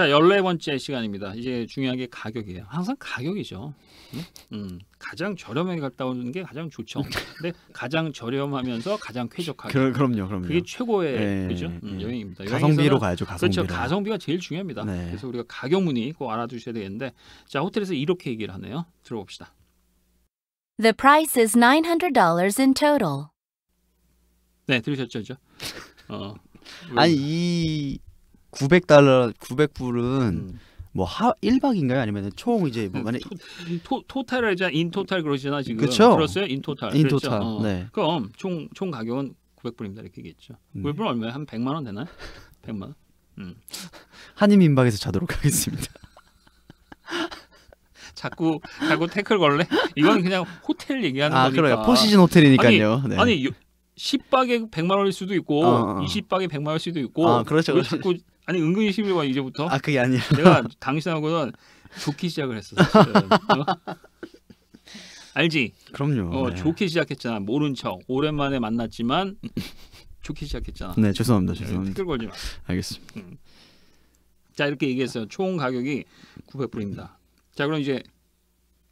자, 14번째 시간입니다. 이제 중요한 게 가격이에요. 항상 가격이죠. 음, 가장 저렴하게 갔다 오는 게 가장 좋죠. 음. 근데 가장 저렴하면서 가장 쾌적하게. 그, 럼요 그럼요. 그게 최고의 네, 그죠? 음, 네. 여행입니다. 가성비로 가야죠. 가성비로. 그렇죠. 가성비가 제일 중요합니다. 네. 그래서 우리가 가격 문의 꼭 알아두셔야 되는데 자, 호텔에서 이렇게 얘기를 하네요. 들어봅시다. The price is $900 in total. 네, 들으셨죠? 어, 아니, 이 900달러 900불은 음. 뭐 하, 1박인가요? 아니면 은총 이제 뭐 만약 토, 탈 알자 인토탈 그러시나 지금 그쵸? 들었어요? 인토탈. 인토탈. 그렇죠? 어. 네. 그럼 총 총 가격은 900불입니다. 이렇게 얘기했죠. 네. 음. 900불 얼마예요? 한 100만 원되나 100만 원. 음. 한인 민박에서 자도록 하겠습니다. 자꾸 자꾸 태클 걸래? 이건 그냥 호텔 얘기하는 아, 거니까. 그래요. 포시즌 호텔이니까요. 아니, 네. 아니 10박에 100만 원일 수도 있고 어, 어. 20박에 100만 원일 수도 있고 아, 그렇죠. 그렇죠. 자꾸 아니 은근히 심해봐 이제부터. 아 그게 아니야. 내가 당신하고는 좋게 시작을 했어. 어? 알지? 그럼요. 어, 네. 좋게 시작했잖아. 모른 척. 오랜만에 만났지만 좋게 시작했잖아. 네, 죄송합니다. 네, 죄송합니다. 댓 걸지 마. 알겠습니다. 음. 자, 이렇게 얘기했어요. 총 가격이 900불입니다. 자, 그럼 이제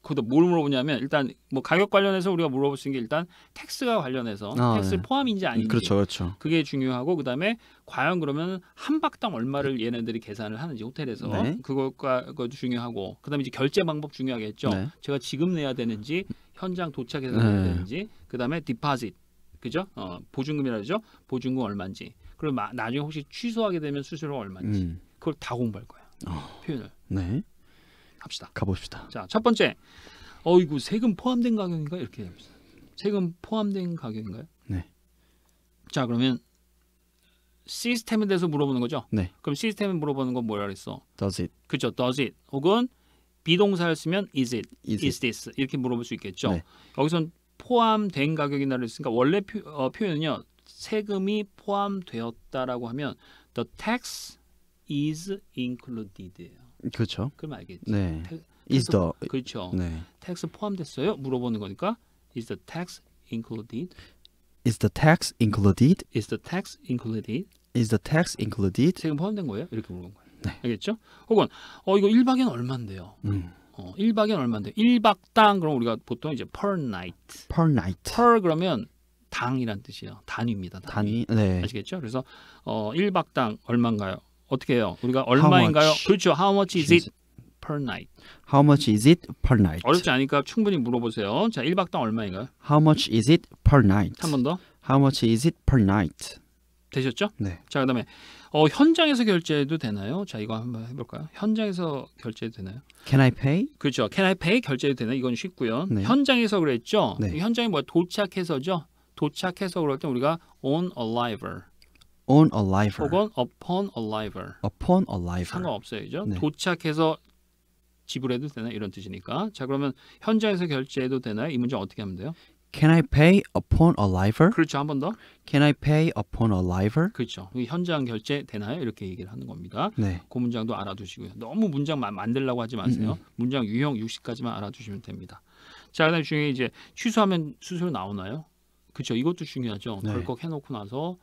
그것도 뭘 물어보냐면 일단 뭐 가격 관련해서 우리가 물어볼 수 있는 게 일단 텍스가 관련해서 아, 텍스 네. 포함인지 아닌지 음, 그렇죠, 그렇죠. 그게 중요하고 그다음에 과연 그러면 한 박당 얼마를 얘네들이 계산을 하는지 호텔에서 네. 그것과 그것도 중요하고 그다음에 이제 결제 방법 중요하겠죠. 네. 제가 지금 내야 되는지 현장 도착해서 내야 네. 되는지 그다음에 디파짓 그죠? 어, 보증금이라 그러죠. 보증금 얼마인지 그리고 마, 나중에 혹시 취소하게 되면 수수료 얼마인지 음. 그걸 다 공부할 거예요. 어, 아. 표현을. 네. 갑시다. 가봅시다. 자, 첫 번째. 어이구, 세금 포함된 가격인가? 이렇게 됩니다. 세금 포함된 가격인가요? 네. 자, 그러면 시스템에 대해서 물어보는 거죠? 네. 그럼 시스템에 물어보는 건 뭐라 그랬어? Does it. 그죠. Does it. 혹은 비동사를 쓰면 is it, is, is this 이렇게 물어볼 수 있겠죠. 네. 여기선 포함된 가격이나를 쓰니까 원래 표, 어, 표현은요. 세금이 포함되었다라고 하면 the tax is included예요. 그렇죠. 그럼 알겠지. 네. 태, is the 그렇죠. 네. tax 포함됐어요? 물어보는 거니까 is the tax included? is the tax included? is the tax included? is the tax included? 세금 포함된 거예요? 이렇게 물어본 거예요. 네. 알겠죠? 혹은 어 이거 1박엔 얼마인데요? 음. 어, 1박엔 얼마인데? 1박당 그럼 우리가 보통 이제 per night. per night. per 그러면 당이란 뜻이에요. 단위입니다. 단위. 단위 네. 아시겠죠? 그래서 어 1박당 얼마인가요? 어떻게 해요? 우리가 얼마인가요? 그렇죠. How much is it per night? How much is it per night? 어렵지 않으니까 충분히 물어보세요. 자, 1박당 얼마인가요? How much is it per night? 한 번 더. How much is it per night? 되셨죠? 네. 자, 그다음에 어, 현장에서 결제해도 되나요? 자, 이거 한번 해볼까요? 현장에서 결제해도 되나요? Can I pay? 그렇죠. Can I pay? 결제해도 되나요? 이건 쉽고요. 네. 현장에서 그랬죠? 네. 현장이 뭐 도착해서죠? 도착해서 그럴 때 우리가 on arrival. on arrival. 혹은 upon arrival. upon arrival. 상관없어요. 네. 도착해서 지불해도 되나 이런 뜻이니까. 자, 그러면 현장에서 결제해도 되나요? 이 문제 어떻게 하면 돼요? Can I pay upon arrival? 그렇죠. 한 번 더. Can I pay upon arrival? 그렇죠. 현장 결제 되나요? 이렇게 얘기를 하는 겁니다. 네. 그 문장도 알아두시고요. 너무 문장 만들려고 하지 마세요. 음음. 음. 문장 유형 60까지만 알아두시면 됩니다. 자, 그다음 중에 이제 취소하면 수수료 나오나요? 그렇죠. 이것도 중요하죠. 네. 덜컥 해놓고 나서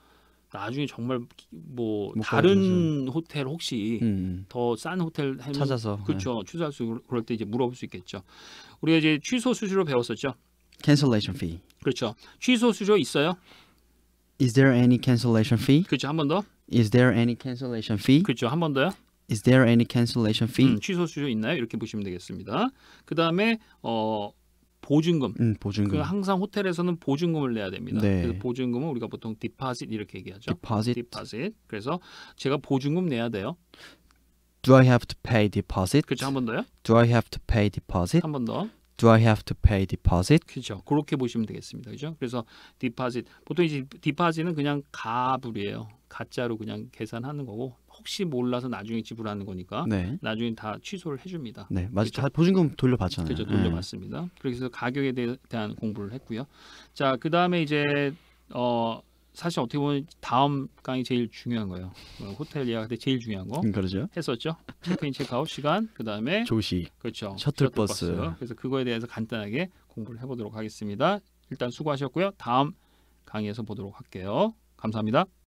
나중에 정말 뭐 다른 호텔 혹시 음. 음. 더싼 호텔 해면, 찾아서 그렇죠 네. 취소할 수 그럴 때 이제 물어볼 수 있겠죠. 우리가 이제 취소 수수료 배웠었죠. cancellation fee. 그렇죠. 취소 수수료 있어요? Is there any cancellation fee? 그렇죠. 한 번 더. Is there any cancellation fee? 그렇죠. 한 번 더요. Is there any cancellation fee? 음, 취소 수수료 있나요? 이렇게 보시면 되겠습니다. 그 다음에 어 보증금. 음, 보증금. 그러니까 항상 호텔에서는 보증금을 내야 됩니다. 네. 그래서 보증금은 우리가 보통 디파짓 이렇게 얘기하죠. 디파짓. 디파짓. 그래서 제가 보증금 내야 돼요. Do I have to pay deposit? 그렇죠. 한 번 더요. Do I have to pay deposit? 한 번 더. Do I have to pay deposit? 그렇죠. 그렇게 보시면 되겠습니다. 그렇죠? 그래서 deposit 보통 이제 deposit은 그냥 가불이에요. 가짜로 그냥 계산하는 거고 혹시 몰라서 나중에 지불하는 거니까 네. 나중에 다 취소를 해줍니다. 네, 맞아요. 그렇죠? 다 보증금 돌려받잖아요. 그렇죠, 네. 돌려받습니다. 네. 그래서 가격에 대, 한 공부를 했고요. 자, 그 다음에 이제 어 사실 어떻게 보면 다음 강이 제일 중요한 거예요. 어, 호텔 예약때 제일 중요한 거. 음, 그러죠. 했었죠. 체크인 체크아웃 시간, 그 다음에 조식, 그렇죠. 셔틀버스. 그래서 그거에 대해서 간단하게 공부를 해보도록 하겠습니다. 일단 수고하셨고요. 다음 강의에서 보도록 할게요. 감사합니다.